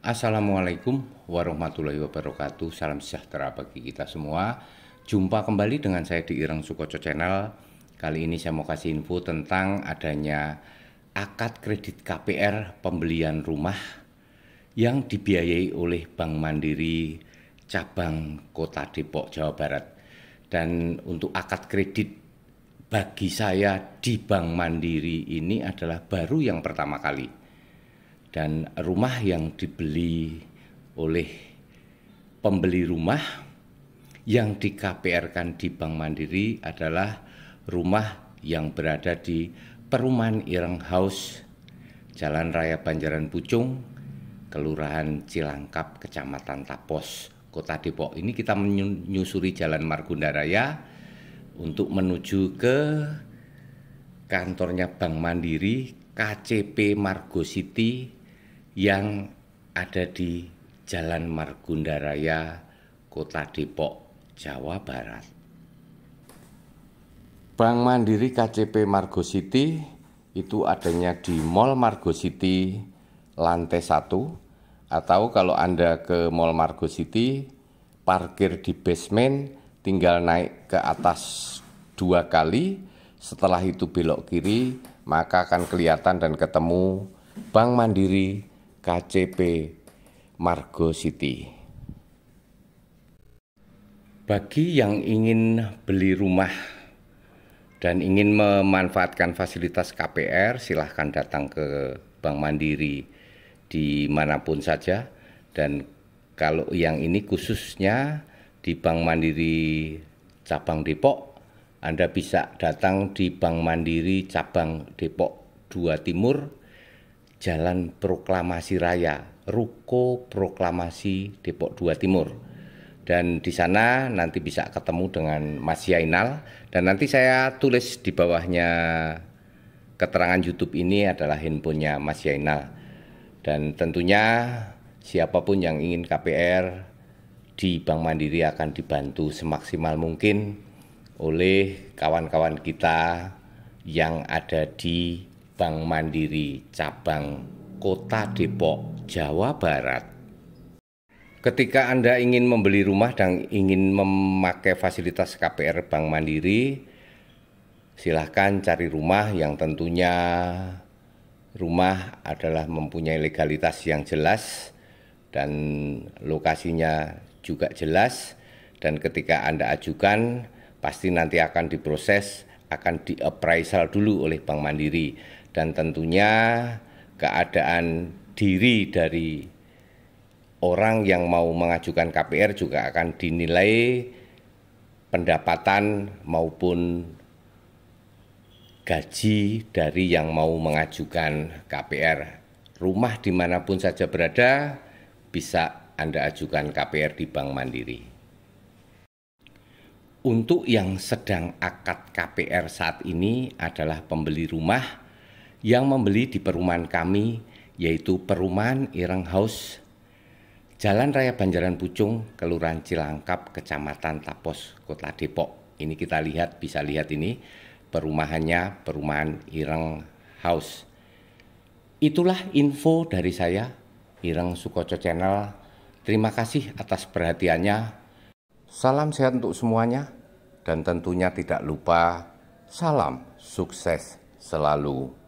Assalamualaikum warahmatullahi wabarakatuh. Salam sejahtera bagi kita semua. Jumpa kembali dengan saya di Ireng Sukoco Channel. Kali ini saya mau kasih info tentang adanya akad kredit KPR pembelian rumah yang dibiayai oleh Bank Mandiri cabang Kota Depok, Jawa Barat. Dan untuk akad kredit bagi saya di Bank Mandiri ini adalah baru yang pertama kali dan rumah yang dibeli oleh pembeli rumah yang di KPR-kan di Bank Mandiri adalah rumah yang berada di Perumahan Ireng House, Jalan Raya Banjaran Pucung, Kelurahan Cilangkap, Kecamatan Tapos, Kota Depok. Ini kita menyusuri Jalan Margonda Raya untuk menuju ke kantornya Bank Mandiri KCP Margo City yang ada di Jalan Margunda Raya, Kota Depok, Jawa Barat. Bank Mandiri KCP Margo City itu adanya di Mall Margo City lantai 1 atau kalau Anda ke Mall Margo City parkir di basement tinggal naik ke atas dua kali setelah itu belok kiri maka akan kelihatan dan ketemu Bank Mandiri KCP Margo City. Bagi yang ingin beli rumah dan ingin memanfaatkan fasilitas KPR, silahkan datang ke Bank Mandiri di manapun saja. Dan kalau yang ini khususnya di Bank Mandiri cabang Depok, Anda bisa datang di Bank Mandiri cabang Depok 2 Timur Jalan Proklamasi Raya, Ruko Proklamasi Depok 2 Timur. Dan di sana nanti bisa ketemu dengan Mas Yainal dan nanti saya tulis di bawahnya keterangan YouTube ini adalah handphonenya Mas Yainal. Dan tentunya siapapun yang ingin KPR di Bank Mandiri akan dibantu semaksimal mungkin oleh kawan-kawan kita yang ada di Bank Mandiri cabang Kota Depok, Jawa Barat. Ketika Anda ingin membeli rumah dan ingin memakai fasilitas KPR Bank Mandiri, silahkan cari rumah yang tentunya rumah adalah mempunyai legalitas yang jelas dan lokasinya juga jelas dan ketika Anda ajukan pasti nanti akan diproses akan di dulu oleh Bank Mandiri dan tentunya keadaan diri dari orang yang mau mengajukan KPR juga akan dinilai pendapatan maupun gaji dari yang mau mengajukan KPR. Rumah dimanapun saja berada bisa Anda ajukan KPR di Bank Mandiri. Untuk yang sedang akad KPR saat ini adalah pembeli rumah yang membeli di perumahan kami yaitu perumahan Ireng House Jalan Raya Banjaran Pucung, Kelurahan Cilangkap, Kecamatan Tapos, Kota Depok. Ini kita lihat, bisa lihat ini perumahannya, perumahan Ireng House. Itulah info dari saya, Ireng Sukoco Channel. Terima kasih atas perhatiannya. Salam sehat untuk semuanya, dan tentunya tidak lupa salam sukses selalu.